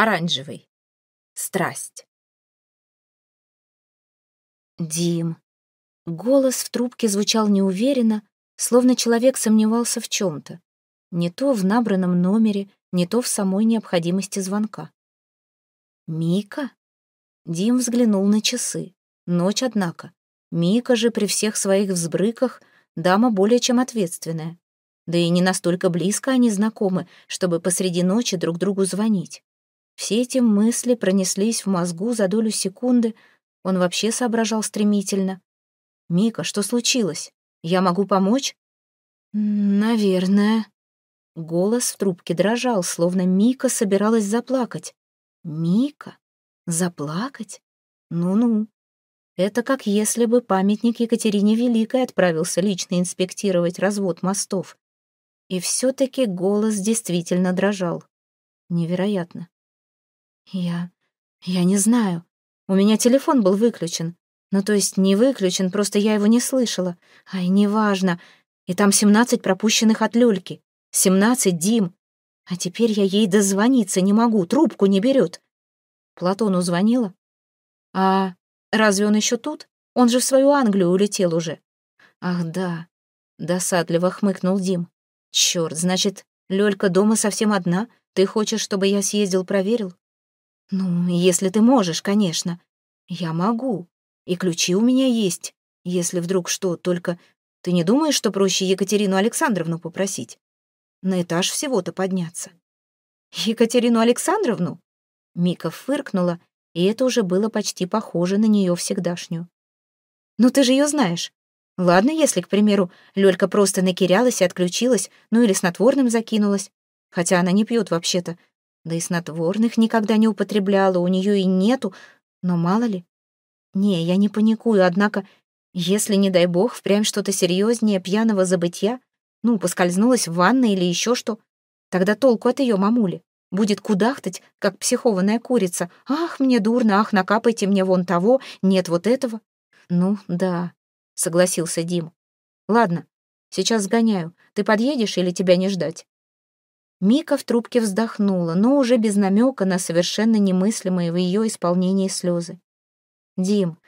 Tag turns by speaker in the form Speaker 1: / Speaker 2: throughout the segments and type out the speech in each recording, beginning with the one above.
Speaker 1: оранжевый. Страсть. Дим. Голос в трубке звучал неуверенно, словно человек сомневался в чем-то. Не то в набранном номере, не то в самой необходимости звонка. «Мика?» Дим взглянул на часы. Ночь, однако. Мика же при всех своих взбрыках дама более чем ответственная. Да и не настолько близко они знакомы, чтобы посреди ночи друг другу звонить. Все эти мысли пронеслись в мозгу за долю секунды. Он вообще соображал стремительно. «Мика, что случилось? Я могу помочь?» «Наверное». Голос в трубке дрожал, словно Мика собиралась заплакать. «Мика? Заплакать? Ну-ну». Это как если бы памятник Екатерине Великой отправился лично инспектировать развод мостов. И все-таки голос действительно дрожал. Невероятно. Я... я не знаю. У меня телефон был выключен. Ну, то есть не выключен, просто я его не слышала. Ай, неважно. И там семнадцать пропущенных от люльки. семнадцать Дим. А теперь я ей дозвониться не могу, трубку не берет. Платону звонила. А разве он еще тут? Он же в свою Англию улетел уже. Ах, да. Досадливо хмыкнул Дим. Черт, значит, Лёлька дома совсем одна? Ты хочешь, чтобы я съездил проверил? «Ну, если ты можешь, конечно». «Я могу. И ключи у меня есть. Если вдруг что, только ты не думаешь, что проще Екатерину Александровну попросить? На этаж всего-то подняться». «Екатерину Александровну?» Мика фыркнула, и это уже было почти похоже на нее всегдашнюю. «Ну ты же ее знаешь. Ладно, если, к примеру, Лёлька просто накирялась и отключилась, ну или снотворным закинулась. Хотя она не пьет вообще-то, да и снотворных никогда не употребляла, у нее и нету, но мало ли. Не, я не паникую, однако, если, не дай бог, впрямь что-то серьезнее пьяного забытья, ну, поскользнулась в ванной или еще что, тогда толку от ее мамули. Будет кудахтать, как психованная курица. «Ах, мне дурно, ах, накапайте мне вон того, нет вот этого». «Ну, да», — согласился Дим. «Ладно, сейчас сгоняю. Ты подъедешь или тебя не ждать?» Мика в трубке вздохнула, но уже без намека на совершенно немыслимые в ее исполнении слезы. «Дим,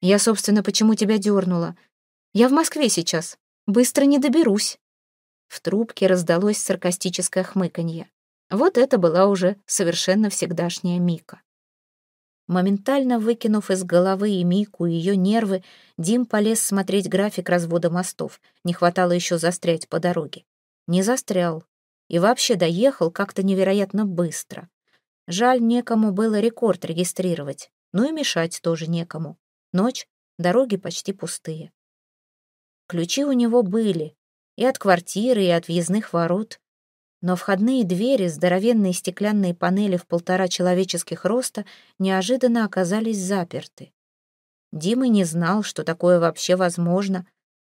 Speaker 1: я, собственно, почему тебя дернула? Я в Москве сейчас. Быстро не доберусь». В трубке раздалось саркастическое хмыканье. Вот это была уже совершенно всегдашняя Мика. Моментально выкинув из головы и Мику, и ее нервы, Дим полез смотреть график развода мостов. Не хватало еще застрять по дороге. Не застрял, и вообще доехал как-то невероятно быстро. Жаль, некому было рекорд регистрировать, ну и мешать тоже некому. Ночь, дороги почти пустые. Ключи у него были, и от квартиры, и от въездных ворот. Но входные двери, здоровенные стеклянные панели в полтора человеческих роста, неожиданно оказались заперты. Дима не знал, что такое вообще возможно.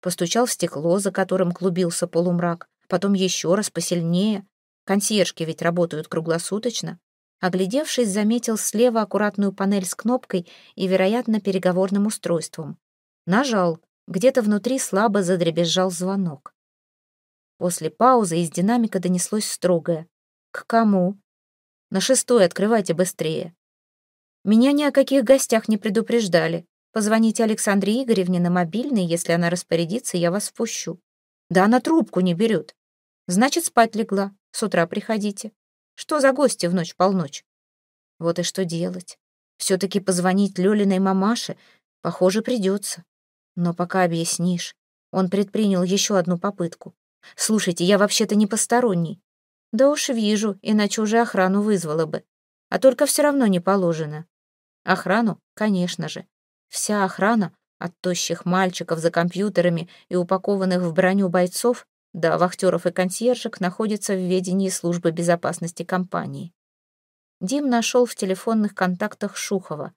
Speaker 1: Постучал в стекло, за которым клубился полумрак потом еще раз посильнее. Консьержки ведь работают круглосуточно. Оглядевшись, заметил слева аккуратную панель с кнопкой и, вероятно, переговорным устройством. Нажал. Где-то внутри слабо задребезжал звонок. После паузы из динамика донеслось строгое. «К кому?» «На шестой открывайте быстрее». «Меня ни о каких гостях не предупреждали. Позвоните Александре Игоревне на мобильный, если она распорядится, я вас впущу». Да она трубку не берет. Значит, спать легла. С утра приходите. Что за гости в ночь-полночь? Вот и что делать. Все-таки позвонить Лелиной мамаше, похоже, придется. Но пока объяснишь. Он предпринял еще одну попытку. «Слушайте, я вообще-то не посторонний». «Да уж вижу, иначе уже охрану вызвала бы. А только все равно не положено». «Охрану? Конечно же. Вся охрана от тощих мальчиков за компьютерами и упакованных в броню бойцов до вахтеров и консьержек находится в ведении службы безопасности компании. Дим нашел в телефонных контактах Шухова.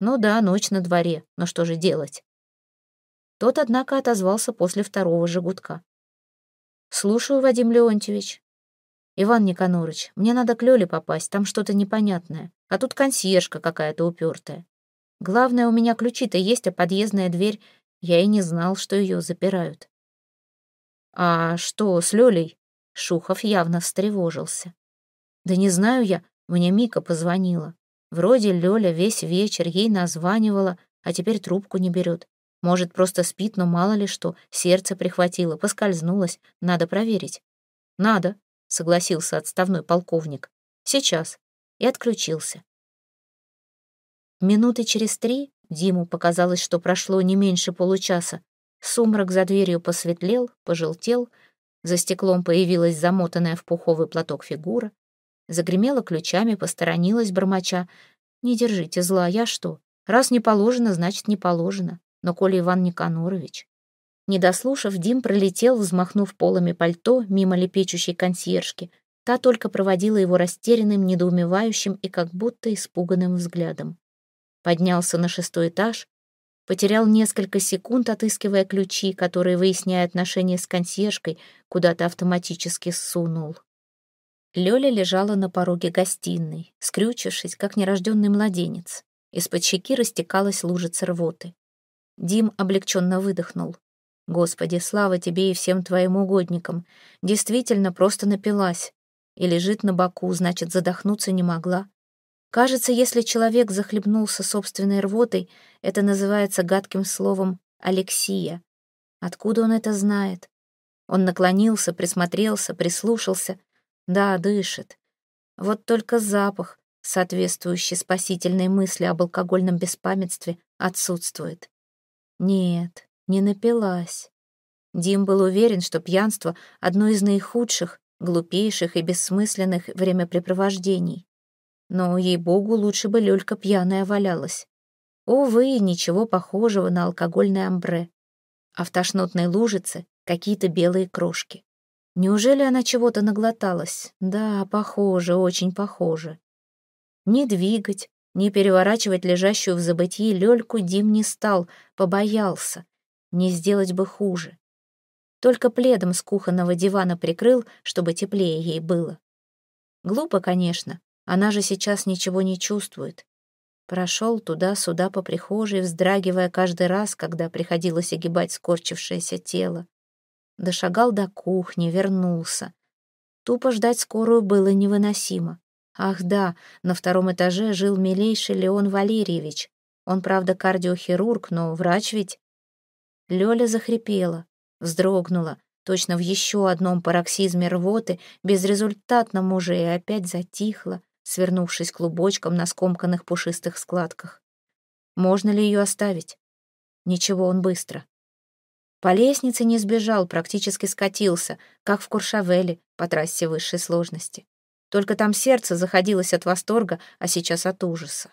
Speaker 1: Ну да, ночь на дворе, но что же делать? Тот, однако, отозвался после второго жигутка. «Слушаю, Вадим Леонтьевич». «Иван Никонорыч, мне надо к Лёле попасть, там что-то непонятное. А тут консьержка какая-то упертая. Главное, у меня ключи-то есть, а подъездная дверь... Я и не знал, что ее запирают. «А что с Лёлей?» Шухов явно встревожился. «Да не знаю я, мне Мика позвонила. Вроде Лёля весь вечер ей названивала, а теперь трубку не берет. Может, просто спит, но мало ли что, сердце прихватило, поскользнулось, надо проверить». «Надо», — согласился отставной полковник. «Сейчас». И отключился. Минуты через три, Диму показалось, что прошло не меньше получаса, сумрак за дверью посветлел, пожелтел, за стеклом появилась замотанная в пуховый платок фигура, загремела ключами, посторонилась бормоча. «Не держите зла, я что? Раз не положено, значит, не положено. Но коли Иван Никанорович...» Не дослушав, Дим пролетел, взмахнув полами пальто мимо лепечущей консьержки. Та только проводила его растерянным, недоумевающим и как будто испуганным взглядом поднялся на шестой этаж, потерял несколько секунд, отыскивая ключи, которые, выясняя отношения с консьержкой, куда-то автоматически сунул. Лёля лежала на пороге гостиной, скрючившись, как нерожденный младенец. Из-под щеки растекалась лужица рвоты. Дим облегченно выдохнул. «Господи, слава тебе и всем твоим угодникам! Действительно, просто напилась. И лежит на боку, значит, задохнуться не могла. Кажется, если человек захлебнулся собственной рвотой, это называется гадким словом «алексия». Откуда он это знает? Он наклонился, присмотрелся, прислушался. Да, дышит. Вот только запах, соответствующий спасительной мысли об алкогольном беспамятстве, отсутствует. Нет, не напилась. Дим был уверен, что пьянство — одно из наихудших, глупейших и бессмысленных времяпрепровождений. Но, ей-богу, лучше бы Лёлька пьяная валялась. Увы, ничего похожего на алкогольное амбре. А в тошнотной лужице какие-то белые крошки. Неужели она чего-то наглоталась? Да, похоже, очень похоже. Не двигать, не переворачивать лежащую в забытии Лёльку Дим не стал, побоялся. Не сделать бы хуже. Только пледом с кухонного дивана прикрыл, чтобы теплее ей было. Глупо, конечно, она же сейчас ничего не чувствует. Прошел туда-сюда по прихожей, вздрагивая каждый раз, когда приходилось огибать скорчившееся тело. Дошагал до кухни, вернулся. Тупо ждать скорую было невыносимо. Ах да, на втором этаже жил милейший Леон Валерьевич. Он, правда, кардиохирург, но врач ведь. Лёля захрипела, вздрогнула, точно в еще одном пароксизме рвоты, безрезультатно уже и опять затихла, свернувшись клубочком на скомканных пушистых складках. Можно ли ее оставить? Ничего, он быстро. По лестнице не сбежал, практически скатился, как в Куршавеле по трассе высшей сложности. Только там сердце заходилось от восторга, а сейчас от ужаса.